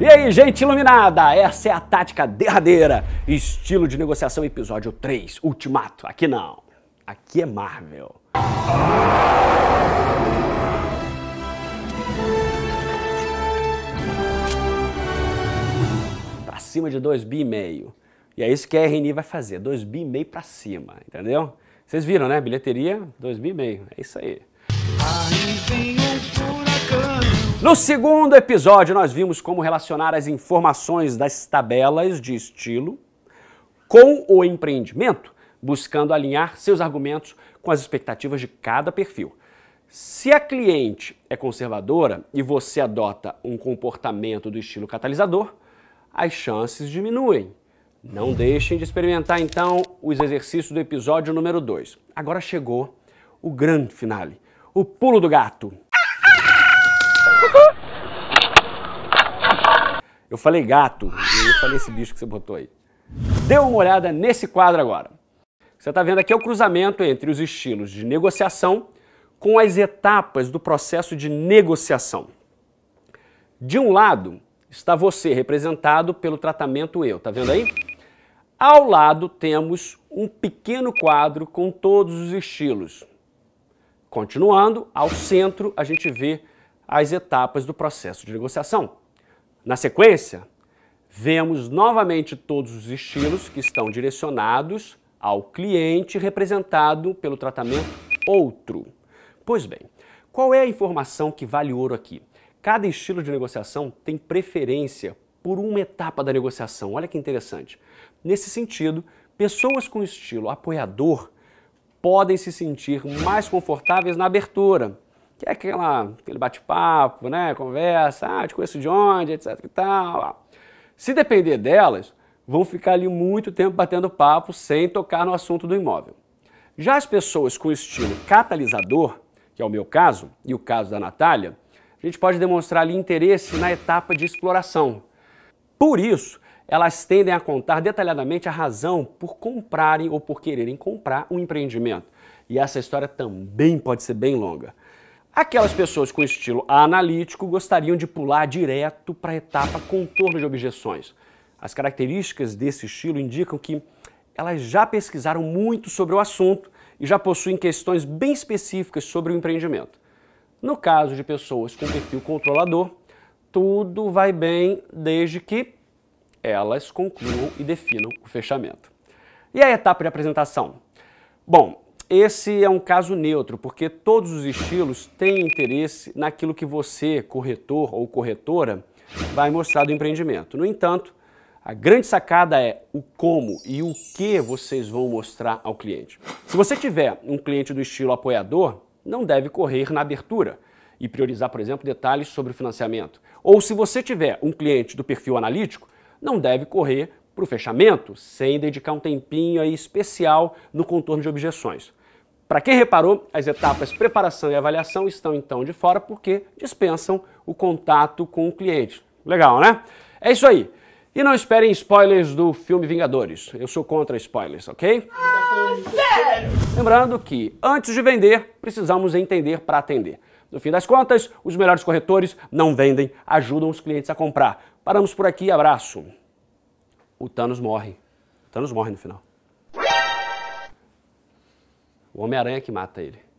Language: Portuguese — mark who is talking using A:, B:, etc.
A: E aí, gente iluminada? Essa é a tática derradeira. Estilo de negociação, episódio 3, Ultimato. Aqui não. Aqui é Marvel. acima de 2,5 bi. E é isso que a RNI vai fazer, 2,5 bi para cima, entendeu? Vocês viram, né? Bilheteria, 2,5 bi, é isso aí. aí um no segundo episódio, nós vimos como relacionar as informações das tabelas de estilo com o empreendimento, buscando alinhar seus argumentos com as expectativas de cada perfil. Se a cliente é conservadora e você adota um comportamento do estilo catalisador, as chances diminuem. Não deixem de experimentar então os exercícios do episódio número 2. Agora chegou o grande finale, o pulo do gato. Eu falei gato, eu falei esse bicho que você botou aí. Dê uma olhada nesse quadro agora. Você está vendo aqui o cruzamento entre os estilos de negociação com as etapas do processo de negociação. De um lado, está você, representado pelo tratamento eu, tá vendo aí? Ao lado temos um pequeno quadro com todos os estilos. Continuando, ao centro a gente vê as etapas do processo de negociação. Na sequência, vemos novamente todos os estilos que estão direcionados ao cliente representado pelo tratamento outro. Pois bem, qual é a informação que vale ouro aqui? Cada estilo de negociação tem preferência por uma etapa da negociação. Olha que interessante. Nesse sentido, pessoas com estilo apoiador podem se sentir mais confortáveis na abertura, que é aquela, aquele bate-papo, né? conversa, ah, te conheço de onde, etc. E tal. Se depender delas, vão ficar ali muito tempo batendo papo sem tocar no assunto do imóvel. Já as pessoas com estilo catalisador que é o meu caso, e o caso da Natália, a gente pode demonstrar ali interesse na etapa de exploração. Por isso, elas tendem a contar detalhadamente a razão por comprarem ou por quererem comprar um empreendimento. E essa história também pode ser bem longa. Aquelas pessoas com estilo analítico gostariam de pular direto para a etapa contorno de objeções. As características desse estilo indicam que elas já pesquisaram muito sobre o assunto e já possuem questões bem específicas sobre o empreendimento. No caso de pessoas com perfil controlador, tudo vai bem desde que elas concluam e definam o fechamento. E a etapa de apresentação? Bom, esse é um caso neutro, porque todos os estilos têm interesse naquilo que você, corretor ou corretora, vai mostrar do empreendimento. No entanto, a grande sacada é o como e o que vocês vão mostrar ao cliente. Se você tiver um cliente do estilo apoiador, não deve correr na abertura e priorizar, por exemplo, detalhes sobre o financiamento. Ou se você tiver um cliente do perfil analítico, não deve correr para o fechamento sem dedicar um tempinho especial no contorno de objeções. Para quem reparou, as etapas preparação e avaliação estão então de fora porque dispensam o contato com o cliente. Legal, né? É isso aí. E não esperem spoilers do filme Vingadores. Eu sou contra spoilers, ok? sério! Lembrando que antes de vender, precisamos entender para atender. No fim das contas, os melhores corretores não vendem, ajudam os clientes a comprar. Paramos por aqui, abraço. O Thanos morre. O Thanos morre no final. O Homem-Aranha que mata ele.